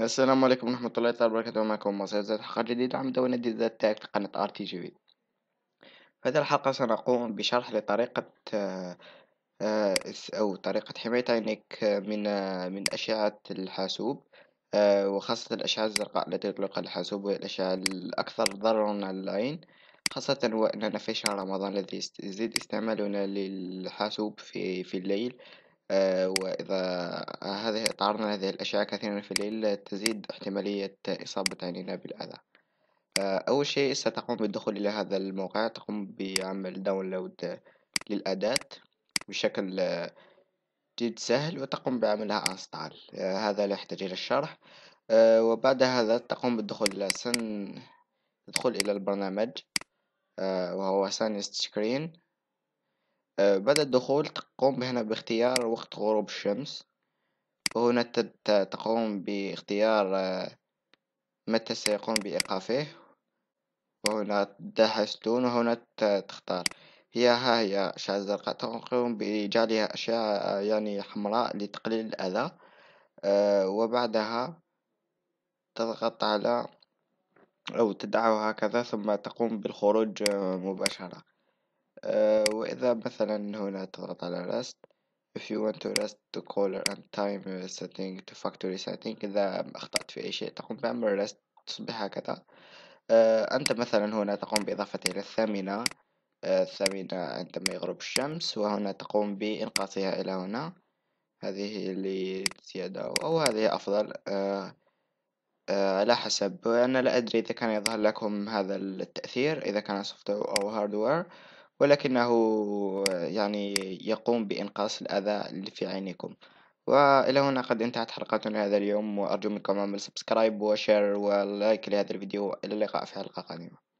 السلام عليكم ورحمة الله تعالى وبركاته معكم مصير ذات حلقة جديدة عن مدونة ذات تاك قناة ار تي جي في في هذه الحلقة سنقوم بشرح لطريقة آه، أو طريقة حماية عينك آه، من آه، من أشعة الحاسوب وخاصة الأشعة الزرقاء التي يطلقها الحاسوب وهي الأشعة الأكثر ضررا على العين خاصة وأننا في شهر رمضان الذي يزيد استعمالنا للحاسوب في, في الليل آه، وإذا هذه تعرضنا لهذه الأشعة كثيرا في الليل تزيد احتمالية إصابة عينينا بالأذى آه، أول شيء ستقوم بالدخول إلى هذا الموقع تقوم بعمل داونلود للأداة بشكل جد سهل وتقوم بعملها انستال آه، هذا لا يحتاج إلى الشرح وبعد هذا تقوم بالدخول إلى سن تدخل إلى البرنامج وهو سان سكرين آه، بعد الدخول تقوم هنا باختيار وقت غروب الشمس وهنا تقوم باختيار آه، متى سيقوم بإيقافه وهنا دون وهنا تختار هي ها هي أشعة زرقاء تقوم بجعلها أشعة آه، يعني حمراء لتقليل الأذى وبعدها تضغط على أو تدعه هكذا ثم تقوم بالخروج مباشرة آه، وإذا مثلا هنا تضغط على rest if you want to rest the caller and time setting to factory setting إذا أخطأت في أي شيء تقوم بأمر rest تصبح هكذا آه، أنت مثلا هنا تقوم بإضافة إلى الثامنة الثامنة عندما يغرب الشمس وهنا تقوم بإنقاصها إلى هنا هذه لزيادة أو هذه أفضل آه، على حسب أنا لا أدري إذا كان يظهر لكم هذا التأثير إذا كان سوفت أو هاردوير ولكنه يعني يقوم بإنقاص الأذى اللي في عينكم وإلى هنا قد انتهت حلقتنا هذا اليوم وأرجو منكم عمل سبسكرايب وشير ولايك لهذا الفيديو إلى اللقاء في حلقة قادمة